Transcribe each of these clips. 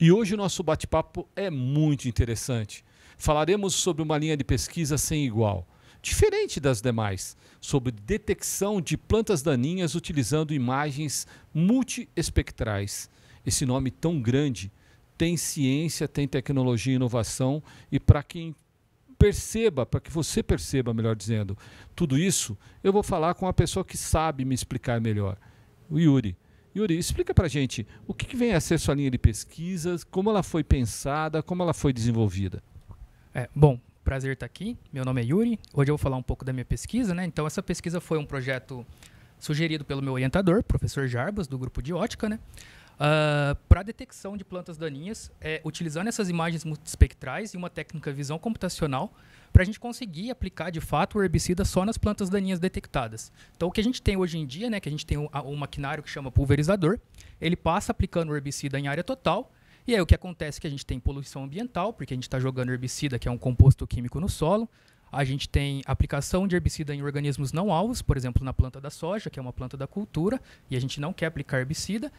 E hoje o nosso bate-papo é muito interessante. Falaremos sobre uma linha de pesquisa sem igual, diferente das demais, sobre detecção de plantas daninhas utilizando imagens multiespectrais. Esse nome tão grande tem ciência, tem tecnologia e inovação, e para quem perceba, para que você perceba, melhor dizendo, tudo isso, eu vou falar com uma pessoa que sabe me explicar melhor, o Yuri. Yuri, explica para gente o que, que, vem a ser sua linha de pesquisas, como ela foi pensada, como ela foi desenvolvida. É, bom, prazer estar aqui. Meu nome é Yuri. Hoje eu vou falar um pouco da minha pesquisa, né? Então essa pesquisa foi um projeto sugerido pelo meu orientador, professor Jarbas, do grupo de ótica, né? Uh, ah, para detecção de plantas daninhas, é, utilizando essas imagens multispectrais e uma técnica visão computacional, para a gente conseguir aplicar de fato o herbicida só nas plantas daninhas detectadas. Então, o que a gente tem hoje em dia, né, que a gente tem um, um maquinário que chama pulverizador, ele passa aplicando o herbicida em área total. E aí o que acontece é que a gente tem poluição ambiental, porque a gente está jogando herbicida, que é um composto químico no solo. A gente tem aplicação de herbicida em organismos não alvos, por exemplo, na planta da soja, que é uma planta da cultura, e a gente não quer aplicar herbicida.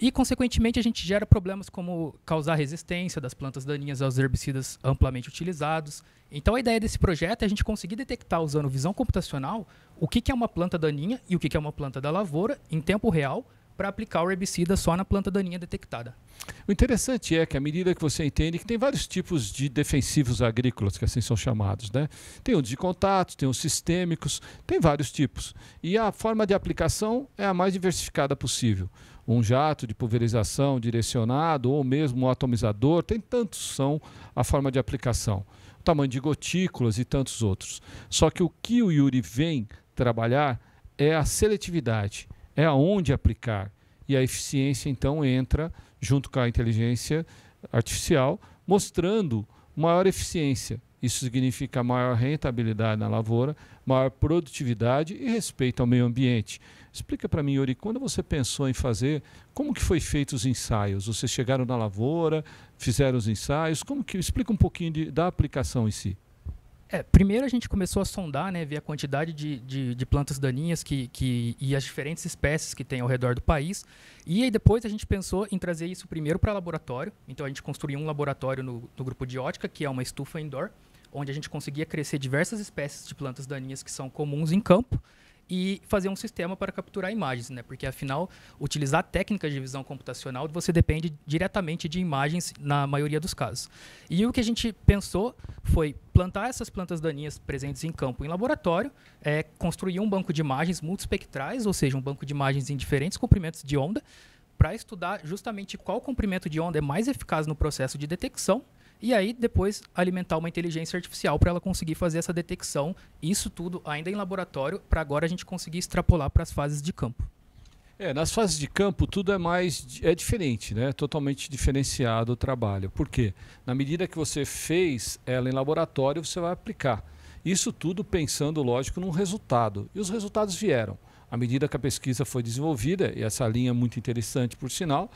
E, consequentemente, a gente gera problemas como causar resistência das plantas daninhas aos herbicidas amplamente utilizados. Então, a ideia desse projeto é a gente conseguir detectar, usando visão computacional, o que, é uma planta daninha e o que, que é uma planta da lavoura em tempo real para aplicar o herbicida só na planta daninha detectada. O interessante é que à medida que você entende que tem vários tipos de defensivos agrícolas, que assim são chamados, né? Tem os de contato, tem os sistêmicos, tem vários tipos. E a forma de aplicação é a mais diversificada possível um jato de pulverização direcionado ou mesmo um atomizador, tem tantos são a forma de aplicação, o tamanho de gotículas e tantos outros. Só que o que o Yuri vem trabalhar é a seletividade, é aonde aplicar. E a eficiência então entra junto com a inteligência artificial, mostrando maior eficiência. Isso significa maior rentabilidade na lavoura, maior produtividade e respeito ao meio ambiente. Explica para mim, Yuri, quando você pensou em fazer, como que foi feito os ensaios? Vocês chegaram na lavoura, fizeram os ensaios, como que explica um pouquinho de, da aplicação em si? É, primeiro a gente começou a sondar, né, ver a quantidade de, de, de, plantas daninhas que, que, e as diferentes espécies que tem ao redor do país. E aí depois a gente pensou em trazer isso primeiro para laboratório. Então a gente construiu um laboratório no, no grupo de ótica, que é uma estufa indoor, onde a gente conseguia crescer diversas espécies de plantas daninhas que são comuns em campo e fazer um sistema para capturar imagens, né? Porque afinal, utilizar técnicas de visão computacional, você depende diretamente de imagens na maioria dos casos. E o que a gente pensou foi plantar essas plantas daninhas presentes em campo, em laboratório, é, construir um banco de imagens multispectrais, ou seja, um banco de imagens em diferentes comprimentos de onda, para estudar justamente qual comprimento de onda é mais eficaz no processo de detecção e aí depois alimentar uma inteligência artificial para ela conseguir fazer essa detecção, isso tudo ainda em laboratório, para agora a gente conseguir extrapolar para as fases de campo. É, nas fases de campo tudo é mais é diferente, né? Totalmente diferenciado o trabalho. Por quê? Na medida que você fez ela em laboratório, você vai aplicar. Isso tudo pensando, lógico, num resultado. E os resultados vieram. À medida que a pesquisa foi desenvolvida, e essa linha é muito interessante, por sinal,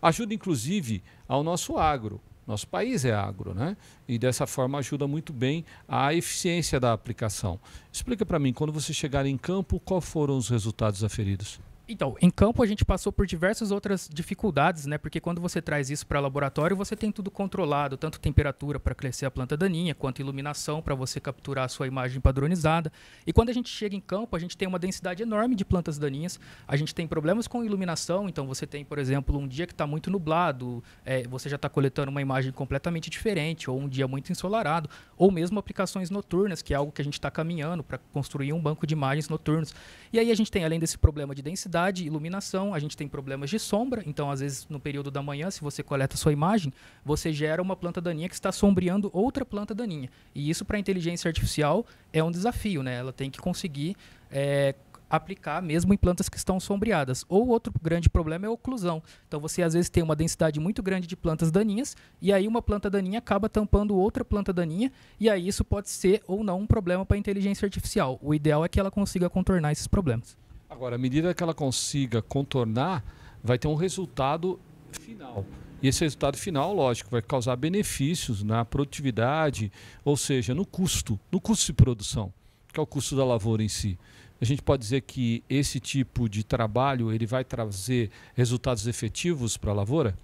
ajuda inclusive ao nosso agro. Nosso país é agro, né? E dessa forma ajuda muito bem a eficiência da aplicação. Explica para mim, quando você chegar em campo, quais foram os resultados aferidos? Então, em campo a gente passou por diversas outras dificuldades, né? Porque quando você traz isso para laboratório, você tem tudo controlado, tanto temperatura para crescer a planta daninha, quanto iluminação para você capturar a sua imagem padronizada. E quando a gente chega em campo, a gente tem uma densidade enorme de plantas daninhas. A gente tem problemas com iluminação, então você tem, por exemplo, um dia que está muito nublado, é, você já está coletando uma imagem completamente diferente, ou um dia muito ensolarado, ou mesmo aplicações noturnas, que é algo que a gente está caminhando para construir um banco de imagens noturnas. E aí a gente tem, além desse problema de densidade, iluminação, a gente tem problemas de sombra, então às vezes no período da manhã, se você coleta sua imagem, você gera uma planta daninha que está sombreando outra planta daninha. E isso para a inteligência artificial é um desafio, né? Ela tem que conseguir é, aplicar mesmo em plantas que estão sombreadas. Ou outro grande problema é a oclusão. Então você às vezes tem uma densidade muito grande de plantas daninhas e aí uma planta daninha acaba tampando outra planta daninha e aí isso pode ser ou não um problema para a inteligência artificial. O ideal é que ela consiga contornar esses problemas. Agora, à medida que ela consiga contornar, vai ter um resultado final. E esse resultado final, lógico, vai causar benefícios na produtividade, ou seja, no custo, no custo de produção, que é o custo da lavoura em si. A gente pode dizer que esse tipo de trabalho ele vai trazer resultados efetivos para a lavoura?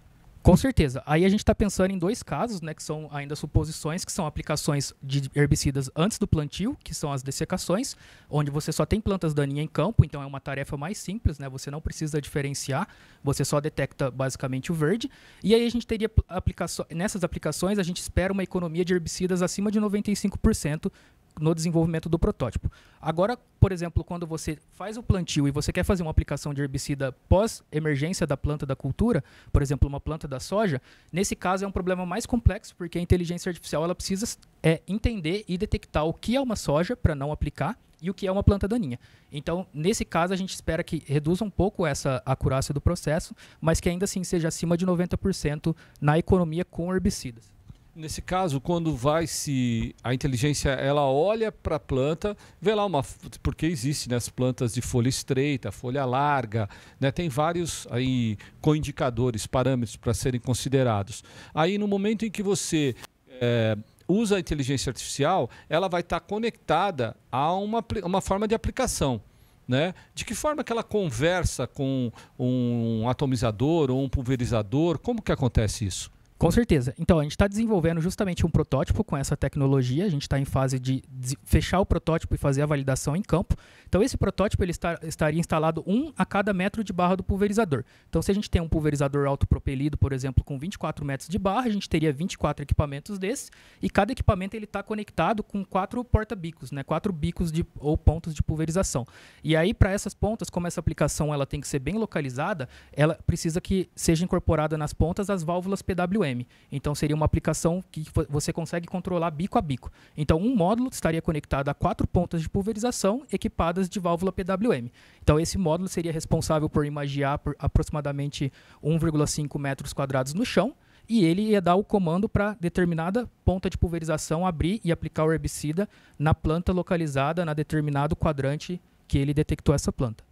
Com certeza. Aí a gente está pensando em dois casos, né, que são ainda suposições, que são aplicações de herbicidas antes do plantio, que são as dessecações, onde você só tem plantas daninhas em campo, então é uma tarefa mais simples, né? Você não precisa diferenciar, você só detecta basicamente o verde. E aí a gente teria aplicações, nessas aplicações a gente espera uma economia de herbicidas acima de 95% no desenvolvimento do protótipo. Agora, por exemplo, quando você faz o plantio e você quer fazer uma aplicação de herbicida pós-emergência da planta da cultura, por exemplo, uma planta da soja, nesse caso é um problema mais complexo, porque a inteligência artificial ela precisa é, entender e detectar o que é uma soja para não aplicar e o que é uma planta daninha. Então, nesse caso, a gente espera que reduza um pouco essa acurácia do processo, mas que ainda assim seja acima de 90% na economia com herbicidas. Nesse caso, quando vai se a inteligência ela olha para a planta, vê lá uma porque existe né, as plantas de folha estreita, folha larga, né, tem vários aí coindicadores, parâmetros para serem considerados. Aí no momento em que você é, usa a inteligência artificial, ela vai estar tá conectada a uma, uma forma de aplicação. Né? De que forma que ela conversa com um atomizador ou um pulverizador? Como que acontece isso? Com certeza. Então, a gente está desenvolvendo justamente um protótipo com essa tecnologia. A gente está em fase de fechar o protótipo e fazer a validação em campo. Então, esse protótipo ele está, estaria instalado um a cada metro de barra do pulverizador. Então, se a gente tem um pulverizador autopropelido, por exemplo, com 24 metros de barra, a gente teria 24 equipamentos desses. E cada equipamento ele está conectado com quatro porta-bicos, né? quatro bicos de, ou pontos de pulverização. E aí, para essas pontas, como essa aplicação ela tem que ser bem localizada, ela precisa que seja incorporada nas pontas as válvulas PWM. M. Então seria uma aplicação que você consegue controlar bico a bico. Então um módulo estaria conectado a quatro pontas de pulverização equipadas de válvula PWM. Então esse módulo seria responsável por imagiar por aproximadamente 1,5 metros quadrados no chão e ele ia dar o comando para determinada ponta de pulverização abrir e aplicar o herbicida na planta localizada na determinado quadrante que ele detectou essa planta.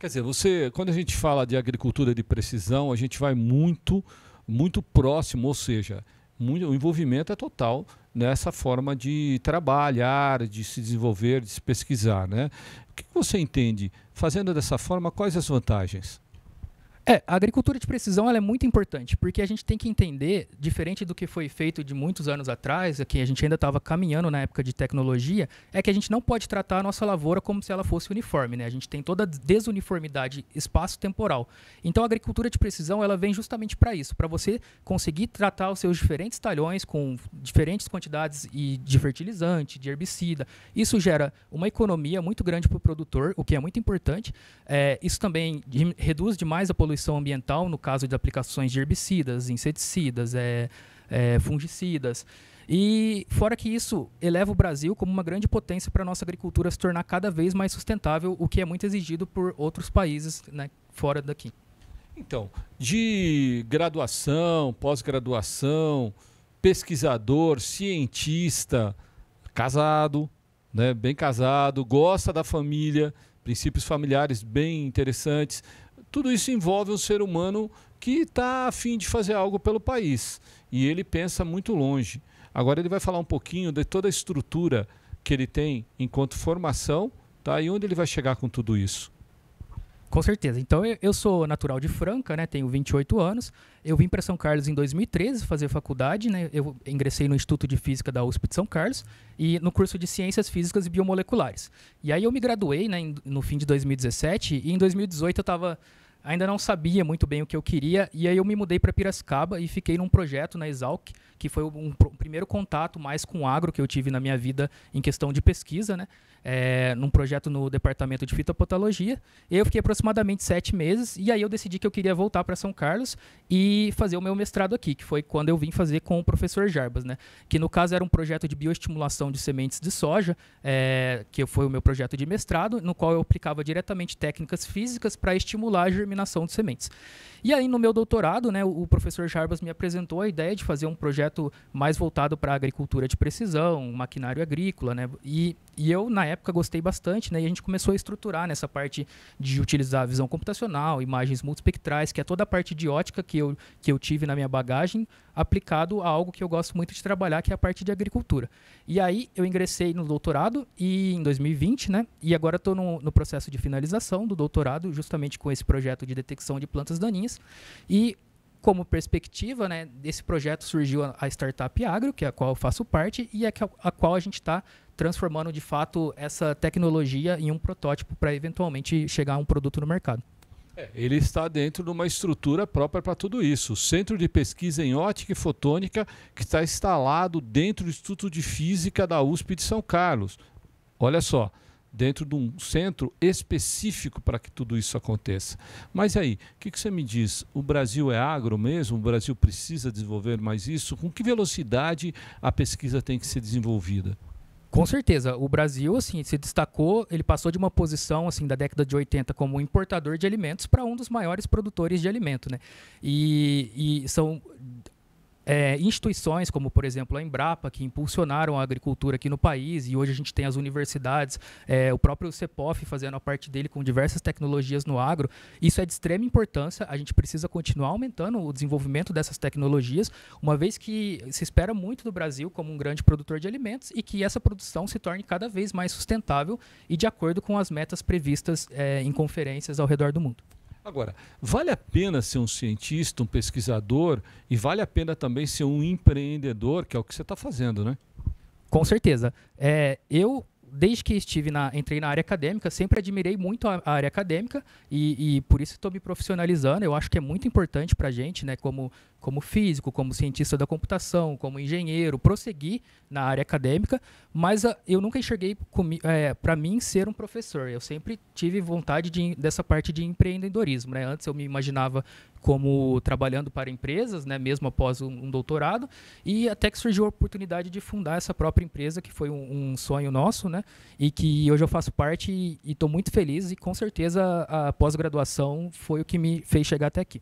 Quer dizer, você, quando a gente fala de agricultura de precisão, a gente vai muito muito próximo, ou seja, muito, o envolvimento é total nessa forma de trabalhar, de se desenvolver, de se pesquisar. Né? O que você entende? Fazendo dessa forma, quais as vantagens? É, a agricultura de precisão é muito importante, porque a gente tem que entender, diferente do que foi feito de muitos anos atrás, que a gente ainda estava caminhando na época de tecnologia, é que a gente não pode tratar a nossa lavoura como se ela fosse uniforme, né? A gente tem toda a desuniformidade espaço-temporal. Então a agricultura de precisão, ela vem justamente para isso, para você conseguir tratar os seus diferentes talhões com diferentes quantidades e de fertilizante, de herbicida. Isso gera uma economia muito grande para o produtor, o que é muito importante. É, isso também reduz demais a poluição poluição ambiental, no caso de aplicações de herbicidas, inseticidas, é, é, fungicidas. E fora que isso eleva o Brasil como uma grande potência para a nossa agricultura se tornar cada vez mais sustentável, o que é muito exigido por outros países né, fora daqui. Então, de graduação, pós-graduação, pesquisador, cientista, casado, né, bem casado, gosta da família, princípios familiares bem interessantes. Tudo isso envolve um ser humano que está afim de fazer algo pelo país e ele pensa muito longe. Agora ele vai falar um pouquinho de toda a estrutura que ele tem enquanto formação tá? e onde ele vai chegar com tudo isso. Com certeza. Então eu sou natural de Franca, né? Tenho 28 anos. Eu vim para São Carlos em 2013 fazer faculdade, né? Eu ingressei no Instituto de Física da USP de São Carlos e no curso de Ciências Físicas e Biomoleculares. E aí eu me graduei, né, no fim de 2017 e em 2018 eu estava ainda não sabia muito bem o que eu queria e aí eu me mudei para Piracicaba e fiquei num projeto na Exalc que foi um, um primeiro contato mais com agro que eu tive na minha vida em questão de pesquisa, né? É, num projeto no departamento de fitopatologia. Eu fiquei aproximadamente sete meses e aí eu decidi que eu queria voltar para São Carlos e fazer o meu mestrado aqui, que foi quando eu vim fazer com o professor Jarbas, né? Que no caso era um projeto de bioestimulação de sementes de soja, é, que foi o meu projeto de mestrado, no qual eu aplicava diretamente técnicas físicas para estimular a germinação de sementes. E aí, no meu doutorado, né, o professor Jarbas me apresentou a ideia de fazer um projeto mais voltado para a agricultura de precisão, maquinário agrícola, né, e e eu, na época, gostei bastante, né? E a gente começou a estruturar nessa parte de utilizar visão computacional, imagens multispectrais, que é toda a parte de ótica que eu, que eu tive na minha bagagem, aplicado a algo que eu gosto muito de trabalhar, que é a parte de agricultura. E aí eu ingressei no doutorado e em 2020, né? E agora estou no, no processo de finalização do doutorado, justamente com esse projeto de detecção de plantas daninhas. E como perspectiva, né, desse projeto surgiu a, startup Agro, que é a qual eu faço parte e é a, a qual a gente está transformando de fato essa tecnologia em um protótipo para eventualmente chegar a um produto no mercado. É, ele está dentro de uma estrutura própria para tudo isso. O Centro de Pesquisa em Ótica e Fotônica, que está instalado dentro do Instituto de Física da USP de São Carlos. Olha só, dentro de um centro específico para que tudo isso aconteça. Mas aí, o que, que, você me diz? O Brasil é agro mesmo? O Brasil precisa desenvolver mais isso? Com que velocidade a pesquisa tem que ser desenvolvida? Com certeza, o Brasil assim se destacou, ele passou de uma posição assim da década de 80 como importador de alimentos para um dos maiores produtores de alimento, né? e, e são é, instituições como, por exemplo, a Embrapa, que impulsionaram a agricultura aqui no país, e hoje a gente tem as universidades, é, o próprio CEPOF fazendo a parte dele com diversas tecnologias no agro. Isso é de extrema importância, a gente precisa continuar aumentando o desenvolvimento dessas tecnologias, uma vez que se espera muito do Brasil como um grande produtor de alimentos e que essa produção se torne cada vez mais sustentável e de acordo com as metas previstas é, em conferências ao redor do mundo. Agora, vale a pena ser um cientista, um pesquisador e vale a pena também ser um empreendedor, que é o que você está fazendo, né? Com certeza. É, eu desde que estive na, entrei na área acadêmica, sempre admirei muito a, a área acadêmica e, e por isso estou me profissionalizando. Eu acho que é muito importante para a gente, né, como como físico, como cientista da computação, como engenheiro, prosseguir na área acadêmica, mas ah, eu nunca enxerguei é, eh, para mim ser um professor. Eu sempre tive vontade de, dessa parte de empreendedorismo. Né? Antes eu me imaginava como trabalhando para empresas, né? mesmo após um, um, doutorado, e até que surgiu a oportunidade de fundar essa própria empresa, que foi um, um sonho nosso, né? e que hoje eu faço parte e estou muito feliz, e com certeza a pós-graduação foi o que me fez chegar até aqui.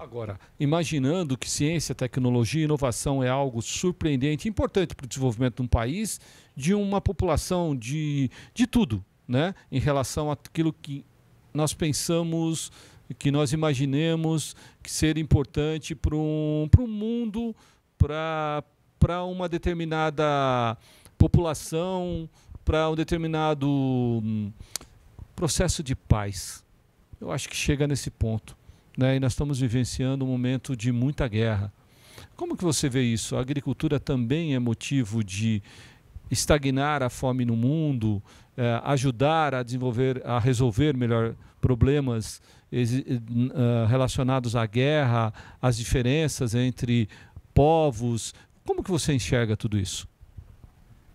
Agora, imaginando que ciência, tecnologia e inovação é algo surpreendente, importante para o desenvolvimento de um país, de uma população, de, de tudo, né? em relação àquilo que nós pensamos, que nós imaginemos que ser importante para um, para um mundo, para, para uma determinada população, para um determinado hum, processo de paz. Eu acho que chega nesse ponto né? e nós estamos vivenciando um momento de muita guerra. Como que você vê isso? A agricultura também é motivo de estagnar a fome no mundo, é, ajudar a desenvolver, a resolver melhor problemas eh, ah, relacionados à guerra, às diferenças entre povos. Como que você enxerga tudo isso?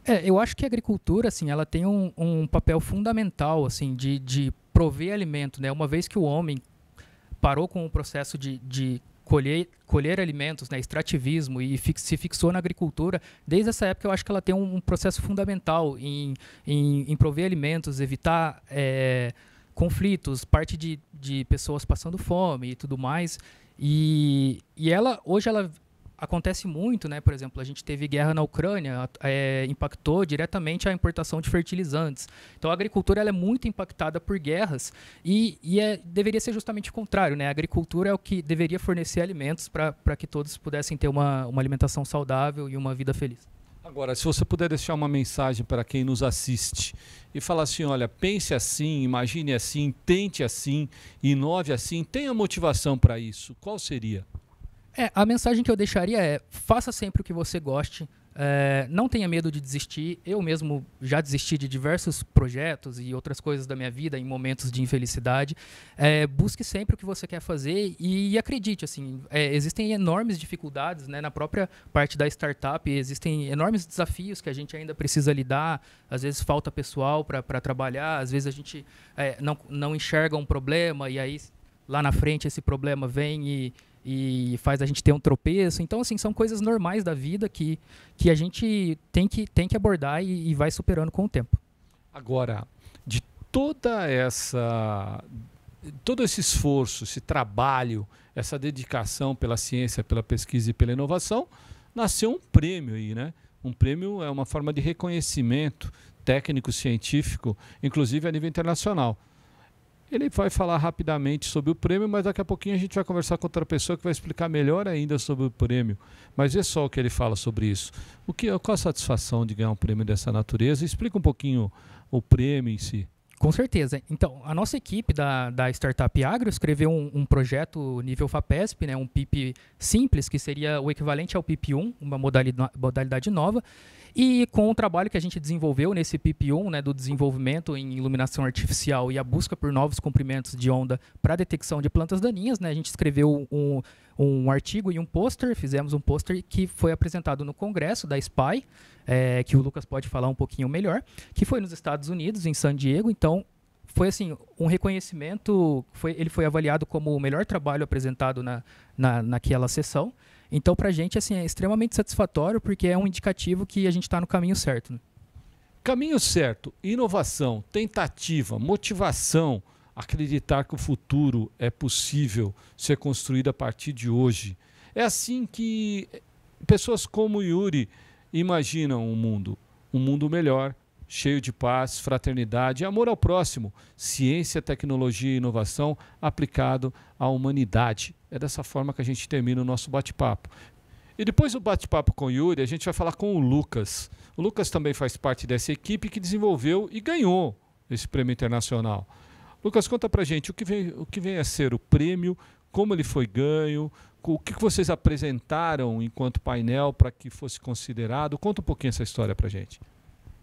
É, eu acho que a agricultura, assim, ela tem um, um papel fundamental, assim, de, de prover alimento, né? Uma vez que o homem parou com o processo de, de colher, colher alimentos, né, extrativismo e fix, se fixou na agricultura, desde essa época eu acho que ela tem um, um processo fundamental em, em, em, prover alimentos, evitar é, conflitos, parte de, de pessoas passando fome e tudo mais. E, e ela hoje ela acontece muito, né? Por exemplo, a gente teve guerra na Ucrânia, é, impactou diretamente a importação de fertilizantes. Então, a agricultura ela é muito impactada por guerras e, e é, deveria ser justamente o contrário, né? A agricultura é o que deveria fornecer alimentos para que todos pudessem ter uma, uma alimentação saudável e uma vida feliz. Agora, se você puder deixar uma mensagem para quem nos assiste e falar assim: olha, pense assim, imagine assim, tente assim, inove assim, tenha motivação para isso, qual seria? É, a mensagem que eu deixaria é: faça sempre o que você goste. É, não tenha medo de desistir. Eu mesmo já desisti de diversos projetos e outras coisas da minha vida em momentos de infelicidade. É, busque sempre o que você quer fazer e, e acredite. Assim, é, existem enormes dificuldades né, na própria parte da startup. Existem enormes desafios que a gente ainda precisa lidar. Às vezes falta pessoal para trabalhar. Às vezes a gente é, não, não enxerga um problema e aí lá na frente esse problema vem e e faz a gente ter um tropeço. Então, assim, são coisas normais da vida que, que a gente tem que, tem que abordar e, e vai superando com o tempo. Agora, de toda essa todo esse esforço, esse trabalho, essa dedicação pela ciência, pela pesquisa e pela inovação, nasceu um prêmio aí, né? Um prêmio é uma forma de reconhecimento técnico científico, inclusive a nível internacional. Ele vai falar rapidamente sobre o prêmio, mas daqui a pouquinho a gente vai conversar com outra pessoa que vai explicar melhor ainda sobre o prêmio. Mas vê só o que ele fala sobre isso. O que, qual a satisfação de ganhar um prêmio dessa natureza? Explica um pouquinho o prêmio em si. Com certeza. Então, a nossa equipe da, da Startup Agro escreveu um, um, projeto nível FAPESP, né, um PIP simples, que seria o equivalente ao PIP 1, uma modalidade nova, e com o trabalho que a gente desenvolveu nesse PIP1, né, do desenvolvimento em iluminação artificial e a busca por novos comprimentos de onda para detecção de plantas daninhas, né, a gente escreveu um, um artigo e um pôster, fizemos um pôster que foi apresentado no congresso da SPY, é, que o Lucas pode falar um pouquinho melhor, que foi nos Estados Unidos, em San Diego. Então, foi assim um reconhecimento foi ele foi avaliado como o melhor trabalho apresentado na, na naquela sessão então, para a gente, assim, é extremamente satisfatório porque é um indicativo que a gente está no caminho certo. Né? Caminho certo, inovação, tentativa, motivação, acreditar que o futuro é possível ser construído a partir de hoje. É assim que eh, pessoas como Yuri imaginam um mundo, um mundo melhor, cheio de paz, fraternidade, amor ao próximo, ciência, tecnologia e inovação aplicado à humanidade. É dessa forma que a gente termina o nosso bate-papo. E depois do bate-papo com o Yuri, a gente vai falar com o Lucas. O Lucas também faz parte dessa equipe que desenvolveu e ganhou esse prêmio internacional. Lucas, conta pra gente o que vem, o que vem a ser o prêmio, como ele foi ganho, o que vocês apresentaram enquanto painel para que fosse considerado. Conta um pouquinho essa história pra gente.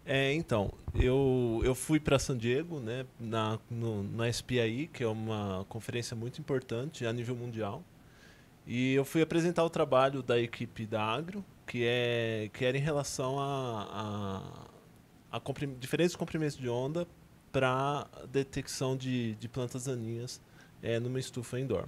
É, então, eu, eu fui para San Diego, né, na, no, na SPI, que é uma conferência muito importante a nível mundial. E eu fui apresentar o trabalho da equipe da Agro, que, é, que era em relação a, a, a comprim, diferentes comprimentos de onda para detecção de, de plantas daninhas é, numa estufa indoor.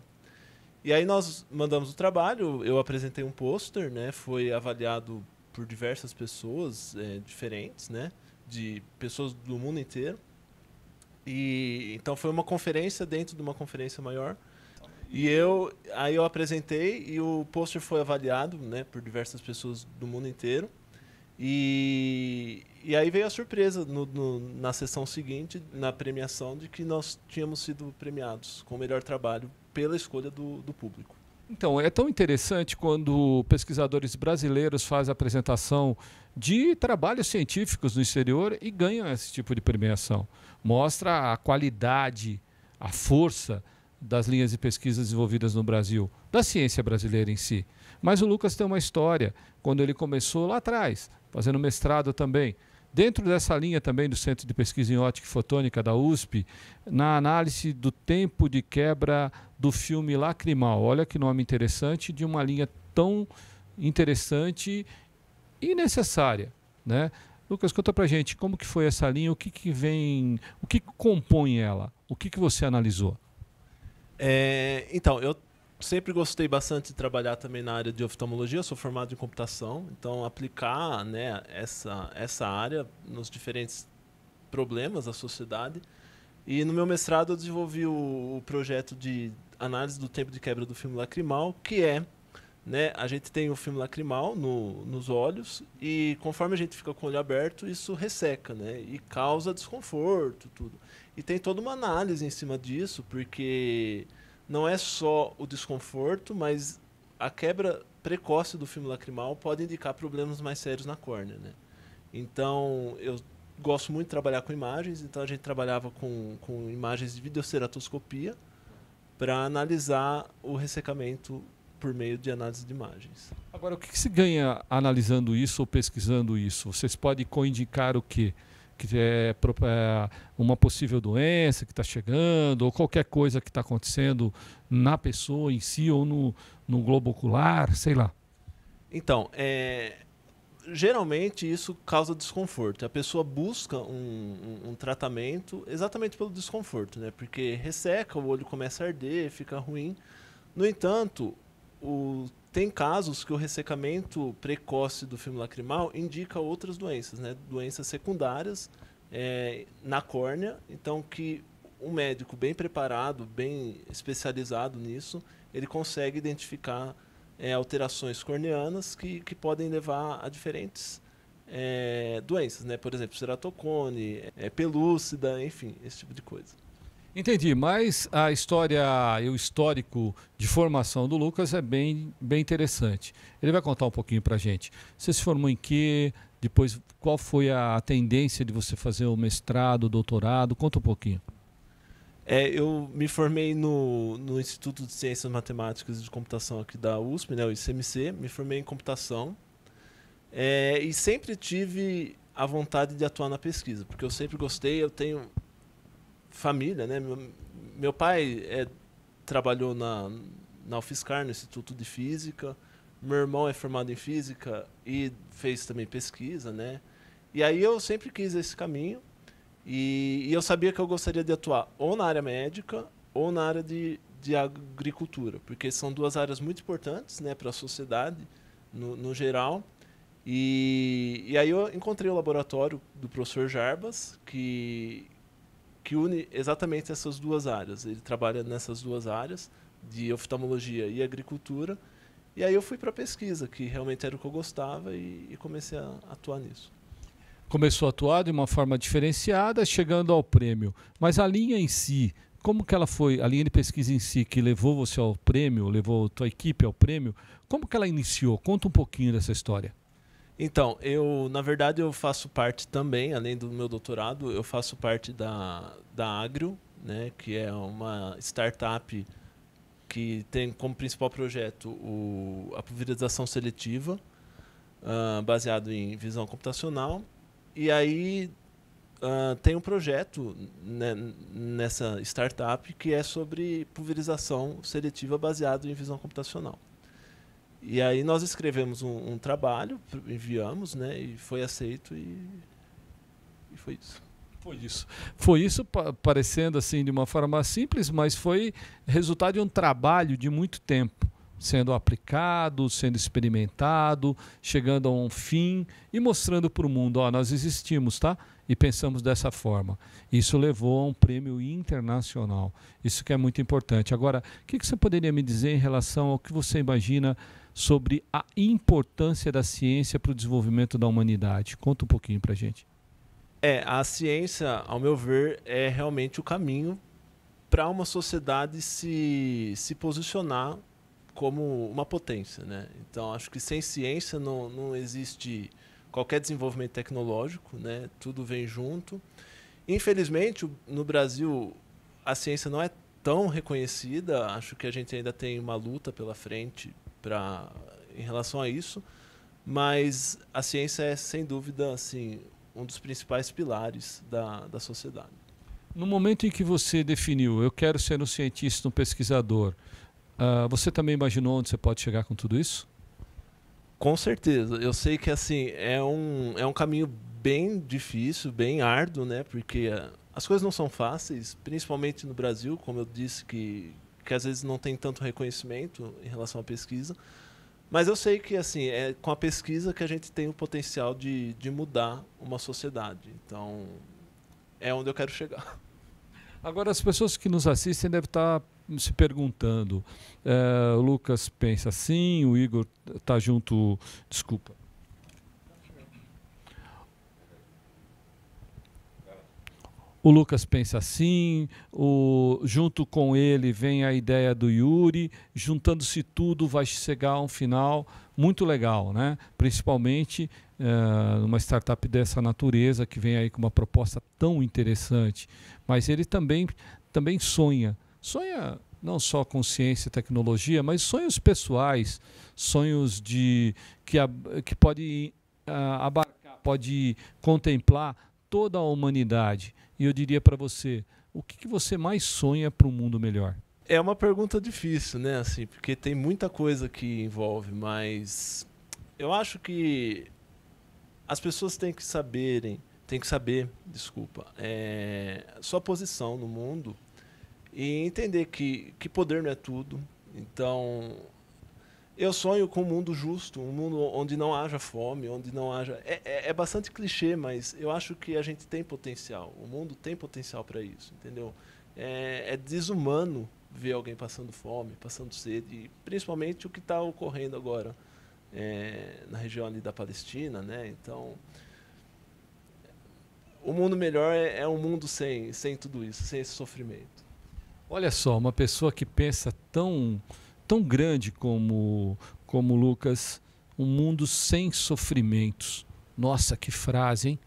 E aí nós mandamos o trabalho, eu apresentei um pôster, né, foi avaliado por diversas pessoas é, diferentes, né? De pessoas do mundo inteiro. E então foi uma conferência dentro de uma conferência maior. E eu aí eu apresentei e o pôster foi avaliado, né, por diversas pessoas do mundo inteiro. E, e aí veio a surpresa no, no, na sessão seguinte, na premiação, de que nós tínhamos sido premiados com o melhor trabalho pela escolha do, do público. Então, é tão interessante quando pesquisadores brasileiros fazem apresentação de trabalhos científicos no exterior e ganham esse tipo de premiação. Mostra a qualidade, a força das linhas de pesquisa desenvolvidas no Brasil, da ciência brasileira em si. Mas o Lucas tem uma história, quando ele começou lá atrás, fazendo mestrado também, Dentro dessa linha também do Centro de Pesquisa em Ótica e Fotônica da USP, na análise do tempo de quebra do filme Lacrimal. Olha que nome interessante de uma linha tão interessante e necessária, né? Lucas, conta pra gente como que foi essa linha, o que, que vem, o que, que compõe ela, o que, que você analisou? É, então, eu sempre gostei bastante de trabalhar também na área de oftalmologia, sou formado em computação, então aplicar né, essa, essa área nos diferentes problemas da sociedade. E no meu mestrado eu desenvolvi o, o projeto de análise do tempo de quebra do filme lacrimal, que é, né, a gente tem o filme lacrimal no, nos olhos e conforme a gente fica com o olho aberto, isso resseca, né, e causa desconforto, tudo. E tem toda uma análise em cima disso, porque não é só o desconforto, mas a quebra precoce do filme lacrimal pode indicar problemas mais sérios na córnea, né? Então, eu gosto muito de trabalhar com imagens, então a gente trabalhava com, com imagens de videoceratoscopia para analisar o ressecamento por meio de análise de imagens. Agora, o que, que se ganha analisando isso ou pesquisando isso? Vocês podem coindicar o quê? que é, é uma possível doença que está chegando, ou qualquer coisa que está acontecendo na pessoa em si, ou no, no globo ocular, sei lá. Então, é, geralmente isso causa desconforto. A pessoa busca um, um, um, tratamento exatamente pelo desconforto, né? Porque resseca, o olho começa a arder, fica ruim. No entanto, o tem casos que o ressecamento precoce do filme lacrimal indica outras doenças, né? doenças secundárias é, na córnea. Então, que um médico bem preparado, bem especializado nisso, ele consegue identificar é, alterações corneanas que, que podem levar a diferentes é, doenças, né? Por exemplo, ceratocone, é, pelúcida, enfim, esse tipo de coisa. Entendi, mas a história e o histórico de formação do Lucas é bem, bem interessante. Ele vai contar um pouquinho para gente. Você se formou em quê? Depois, qual foi a tendência de você fazer o mestrado, o doutorado? Conta um pouquinho. É, eu me formei no, no Instituto de Ciências Matemáticas e de Computação aqui da USP, né, o ICMC. Me formei em computação. É, e sempre tive a vontade de atuar na pesquisa, porque eu sempre gostei, eu tenho família, né? Meu, meu pai é, trabalhou na, na UFSCar, no Instituto de Física. Meu irmão é formado em Física e fez também pesquisa, né? E aí eu sempre quis esse caminho e, e eu sabia que eu gostaria de atuar ou na área médica ou na área de, de agricultura, porque são duas áreas muito importantes né, para a sociedade no, no geral. E, e, aí eu encontrei o laboratório do professor Jarbas, que, que une exatamente essas duas áreas. Ele trabalha nessas duas áreas, de oftalmologia e agricultura. E aí eu fui para a pesquisa, que realmente era o que eu gostava, e, e comecei a atuar nisso começou a atuar de uma forma diferenciada, chegando ao prêmio. Mas a linha em si, como que ela foi, a linha de pesquisa em si que levou você ao prêmio, levou a tua equipe ao prêmio, como que ela iniciou? Conta um pouquinho dessa história. Então, eu, na verdade, eu faço parte também, além do meu doutorado, eu faço parte da, da Agro, né, que é uma startup que tem como principal projeto o, a pulverização seletiva, uh, baseado em visão computacional. E aí uh, tem um projeto né, nessa startup que é sobre pulverização seletiva baseado em visão computacional. E aí nós escrevemos um, um trabalho, enviamos, né? E foi aceito e, e foi isso. Foi isso. Foi isso, parecendo assim de uma forma simples, mas foi resultado de um trabalho de muito tempo sendo aplicado, sendo experimentado, chegando a um fim e mostrando para o mundo, ó, nós existimos, tá? E pensamos dessa forma. Isso levou a um prêmio internacional. Isso que é muito importante. Agora, o que, que você poderia me dizer em relação ao que você imagina sobre a importância da ciência para o desenvolvimento da humanidade. Conta um pouquinho para gente. É, a ciência, ao meu ver, é realmente o caminho para uma sociedade se, se posicionar como uma potência, né? Então, acho que sem ciência não, não existe qualquer desenvolvimento tecnológico, né? Tudo vem junto. Infelizmente, no Brasil, a ciência não é tão reconhecida. Acho que a gente ainda tem uma luta pela frente para em relação a isso, mas a ciência é sem dúvida assim um dos principais pilares da, da sociedade. No momento em que você definiu, eu quero ser um cientista, um pesquisador, uh, você também imaginou onde você pode chegar com tudo isso? Com certeza. Eu sei que assim é um, é um caminho bem difícil, bem árduo, né? Porque ah, as coisas não são fáceis, principalmente no Brasil, como eu disse que, que às vezes não tem tanto reconhecimento em relação à pesquisa. Mas eu sei que assim é com a pesquisa que a gente tem o potencial de, de mudar uma sociedade. Então é onde eu quero chegar. Agora as pessoas que nos assistem devem estar se perguntando. É, o Lucas pensa assim, o Igor está junto. Desculpa. o Lucas pensa assim, o, junto com ele vem a ideia do Yuri, juntando-se tudo vai chegar a um final muito legal, né? principalmente eh, numa startup dessa natureza que vem aí com uma proposta tão interessante. Mas ele também, também sonha, sonha não só com ciência e tecnologia, mas sonhos pessoais, sonhos de que, que pode uh, abarcar, pode contemplar toda a humanidade e eu diria para você, o que, que você mais sonha para um mundo melhor? É uma pergunta difícil, né? Assim, porque tem muita coisa que envolve, mas eu acho que as pessoas têm que saberem, têm que saber, desculpa, é, sua posição no mundo e entender que, que poder não é tudo. Então, eu sonho com um mundo justo, um mundo onde não haja fome, onde não haja. É, é, é bastante clichê, mas eu acho que a gente tem potencial. O mundo tem potencial para isso, entendeu? É, é, desumano ver alguém passando fome, passando sede, principalmente o que está ocorrendo agora é, na região ali da Palestina, né? Então, o mundo melhor é, é um mundo sem, sem tudo isso, sem esse sofrimento. Olha só, uma pessoa que pensa tão tão grande como, como Lucas, um mundo sem sofrimentos. Nossa, que frase, hein?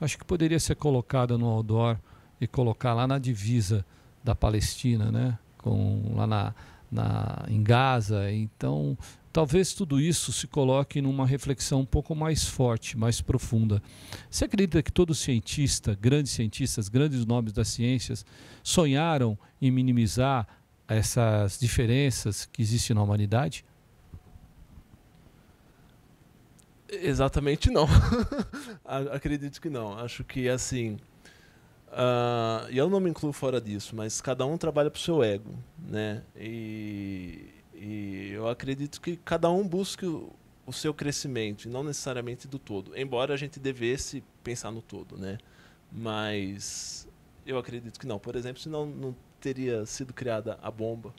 Acho que poderia ser colocada no outdoor e colocar lá na divisa da Palestina, né? Com, lá na, na, em Gaza. Então, talvez tudo isso se coloque numa reflexão um pouco mais forte, mais profunda. Você acredita que todo cientista, grandes cientistas, grandes nomes das ciências, sonharam em minimizar essas diferenças que existem na humanidade? Exatamente não. Acredito que não. Acho que assim. Uh, e eu não me incluo fora disso, mas cada um trabalha para o seu ego, né? E, e, eu acredito que cada um busque o, o, seu crescimento, e não necessariamente do todo. Embora a gente devesse pensar no todo, né? Mas eu acredito que não. Por exemplo, se não teria sido criada a bomba.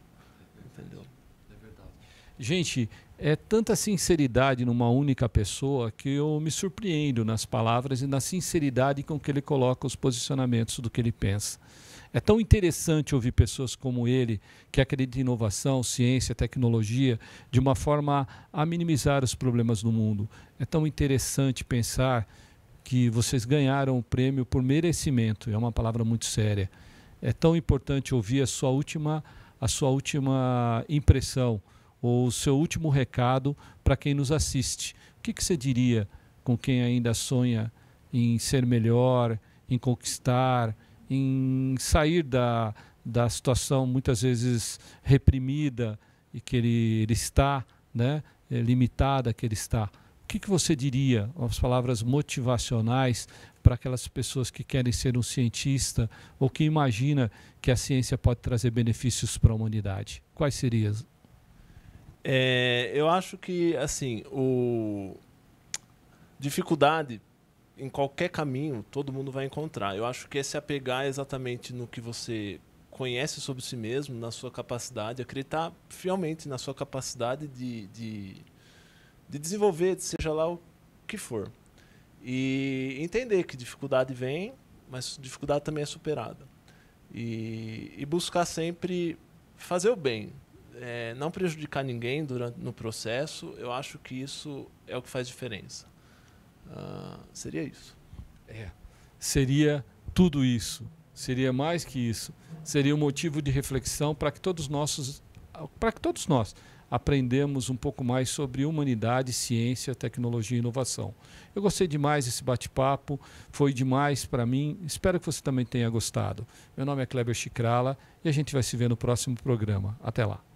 Entendeu? É verdade. Gente, é tanta sinceridade numa única pessoa que eu me surpreendo nas palavras e na sinceridade com que ele coloca os posicionamentos do que ele pensa. É tão interessante ouvir pessoas como ele, que acreditam em inovação, ciência, tecnologia, de uma forma a minimizar os problemas do mundo. É tão interessante pensar que vocês ganharam o prêmio por merecimento, é uma palavra muito séria é tão importante ouvir a sua última, a sua última impressão ou o seu último recado para quem nos assiste. O que, que você diria com quem ainda sonha em ser melhor, em conquistar, em sair da, da situação muitas vezes reprimida e que ele, ele está, né, limitada que ele está? que, que você diria, as palavras motivacionais, para aquelas pessoas que querem ser um cientista ou que imagina que a ciência pode trazer benefícios para a humanidade? Quais seriam? É, eu acho que, assim, o... dificuldade em qualquer caminho todo mundo vai encontrar. Eu acho que é se apegar exatamente no que você conhece sobre si mesmo, na sua capacidade, acreditar fielmente na sua capacidade de, de de desenvolver, seja lá o que for. E entender que dificuldade vem, mas dificuldade também é superada. E, e buscar sempre fazer o bem, é, não prejudicar ninguém durante, no processo, eu acho que isso é o que faz diferença. Uh, seria isso. É, seria tudo isso. Seria mais que isso. Seria um motivo de reflexão para que todos nossos, para que todos nós aprendemos um pouco mais sobre humanidade, ciência, tecnologia e inovação. Eu gostei demais desse bate-papo, foi demais para mim. Espero que você também tenha gostado. Meu nome é Kleber Chicrala e a gente vai se ver no próximo programa. Até lá.